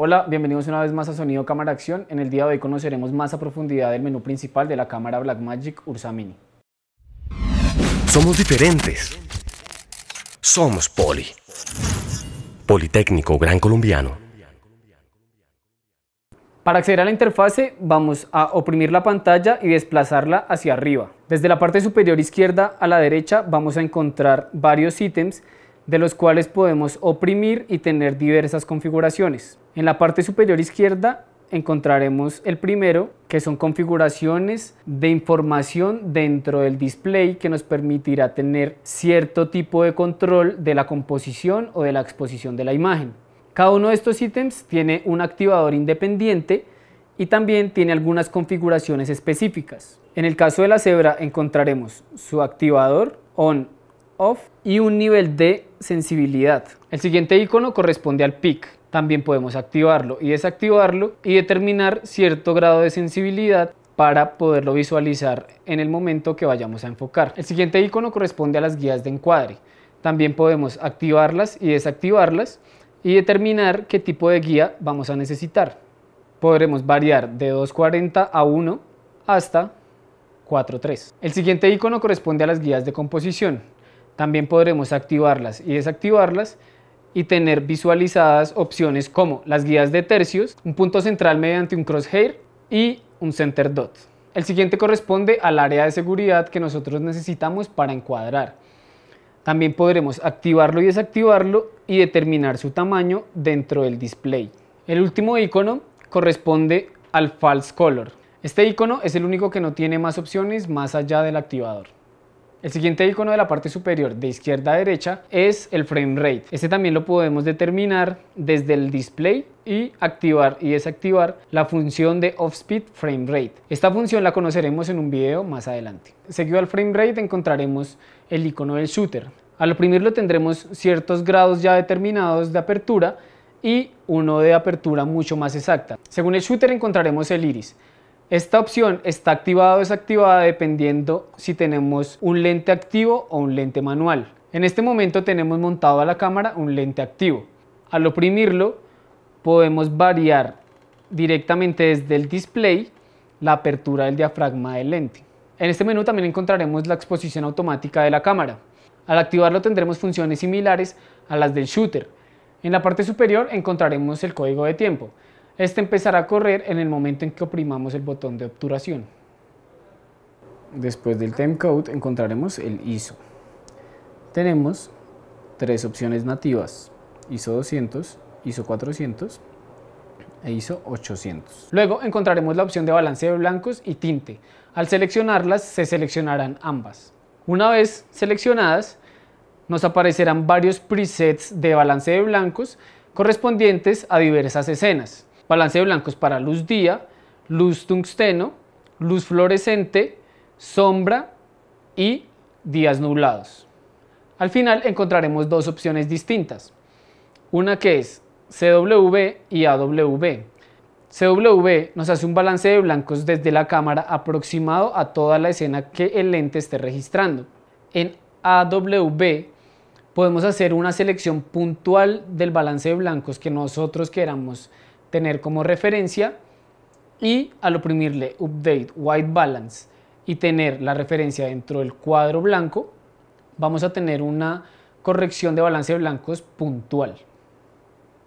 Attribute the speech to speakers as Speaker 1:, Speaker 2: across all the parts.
Speaker 1: Hola, bienvenidos una vez más a Sonido Cámara Acción. En el día de hoy conoceremos más a profundidad el menú principal de la cámara Blackmagic Ursa Mini. Somos diferentes. Somos Poli. Politécnico Gran Colombiano. Para acceder a la interfase vamos a oprimir la pantalla y desplazarla hacia arriba. Desde la parte superior izquierda a la derecha vamos a encontrar varios ítems de los cuales podemos oprimir y tener diversas configuraciones. En la parte superior izquierda encontraremos el primero, que son configuraciones de información dentro del display que nos permitirá tener cierto tipo de control de la composición o de la exposición de la imagen. Cada uno de estos ítems tiene un activador independiente y también tiene algunas configuraciones específicas. En el caso de la cebra encontraremos su activador on y un nivel de sensibilidad. El siguiente icono corresponde al pic. También podemos activarlo y desactivarlo y determinar cierto grado de sensibilidad para poderlo visualizar en el momento que vayamos a enfocar. El siguiente icono corresponde a las guías de encuadre. También podemos activarlas y desactivarlas y determinar qué tipo de guía vamos a necesitar. Podremos variar de 2.40 a 1 hasta 4.3. El siguiente icono corresponde a las guías de composición. También podremos activarlas y desactivarlas y tener visualizadas opciones como las guías de tercios, un punto central mediante un crosshair y un center dot. El siguiente corresponde al área de seguridad que nosotros necesitamos para encuadrar. También podremos activarlo y desactivarlo y determinar su tamaño dentro del display. El último icono corresponde al false color. Este icono es el único que no tiene más opciones más allá del activador. El siguiente icono de la parte superior de izquierda a derecha es el frame rate. Este también lo podemos determinar desde el display y activar y desactivar la función de off-speed frame rate. Esta función la conoceremos en un video más adelante. Seguido al frame rate encontraremos el icono del shooter. Al oprimirlo tendremos ciertos grados ya determinados de apertura y uno de apertura mucho más exacta. Según el shooter encontraremos el iris. Esta opción está activada o desactivada dependiendo si tenemos un lente activo o un lente manual. En este momento tenemos montado a la cámara un lente activo. Al oprimirlo podemos variar directamente desde el display la apertura del diafragma del lente. En este menú también encontraremos la exposición automática de la cámara. Al activarlo tendremos funciones similares a las del shooter. En la parte superior encontraremos el código de tiempo. Este empezará a correr en el momento en que oprimamos el botón de obturación. Después del timecode encontraremos el ISO. Tenemos tres opciones nativas, ISO 200, ISO 400 e ISO 800. Luego encontraremos la opción de balance de blancos y tinte. Al seleccionarlas se seleccionarán ambas. Una vez seleccionadas nos aparecerán varios presets de balance de blancos correspondientes a diversas escenas balance de blancos para luz día, luz tungsteno, luz fluorescente, sombra y días nublados. Al final encontraremos dos opciones distintas. Una que es CW y AW. CW nos hace un balance de blancos desde la cámara aproximado a toda la escena que el lente esté registrando. En AW podemos hacer una selección puntual del balance de blancos que nosotros queramos tener como referencia y al oprimirle Update White Balance y tener la referencia dentro del cuadro blanco, vamos a tener una corrección de balance de blancos puntual.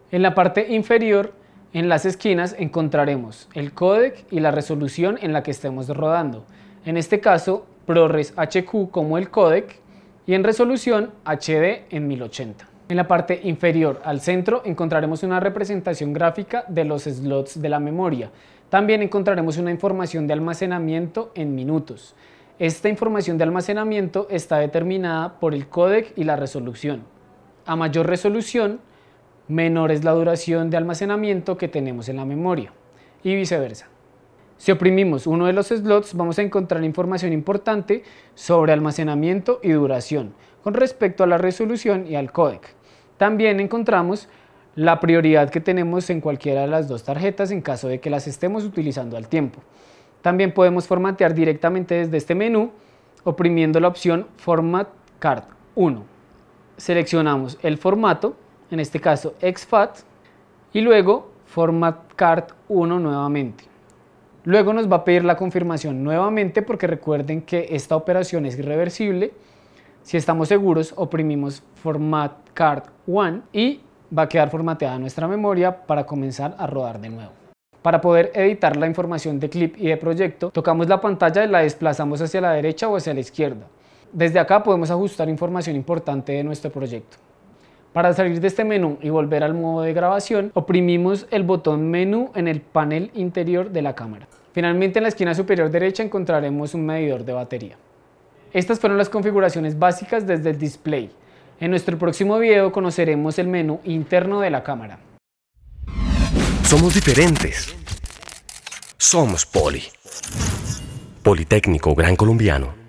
Speaker 1: En la parte inferior, en las esquinas, encontraremos el codec y la resolución en la que estemos rodando. En este caso, ProRes HQ como el codec y en resolución HD en 1080. En la parte inferior al centro encontraremos una representación gráfica de los slots de la memoria. También encontraremos una información de almacenamiento en minutos. Esta información de almacenamiento está determinada por el codec y la resolución. A mayor resolución, menor es la duración de almacenamiento que tenemos en la memoria y viceversa. Si oprimimos uno de los slots vamos a encontrar información importante sobre almacenamiento y duración con respecto a la resolución y al codec. También encontramos la prioridad que tenemos en cualquiera de las dos tarjetas en caso de que las estemos utilizando al tiempo. También podemos formatear directamente desde este menú oprimiendo la opción Format Card 1. Seleccionamos el formato, en este caso XFAT, y luego Format Card 1 nuevamente. Luego nos va a pedir la confirmación nuevamente porque recuerden que esta operación es irreversible si estamos seguros, oprimimos Format Card 1 y va a quedar formateada nuestra memoria para comenzar a rodar de nuevo. Para poder editar la información de clip y de proyecto, tocamos la pantalla y la desplazamos hacia la derecha o hacia la izquierda. Desde acá podemos ajustar información importante de nuestro proyecto. Para salir de este menú y volver al modo de grabación, oprimimos el botón menú en el panel interior de la cámara. Finalmente en la esquina superior derecha encontraremos un medidor de batería. Estas fueron las configuraciones básicas desde el display. En nuestro próximo video conoceremos el menú interno de la cámara. Somos diferentes. Somos Poli. Politécnico Gran Colombiano.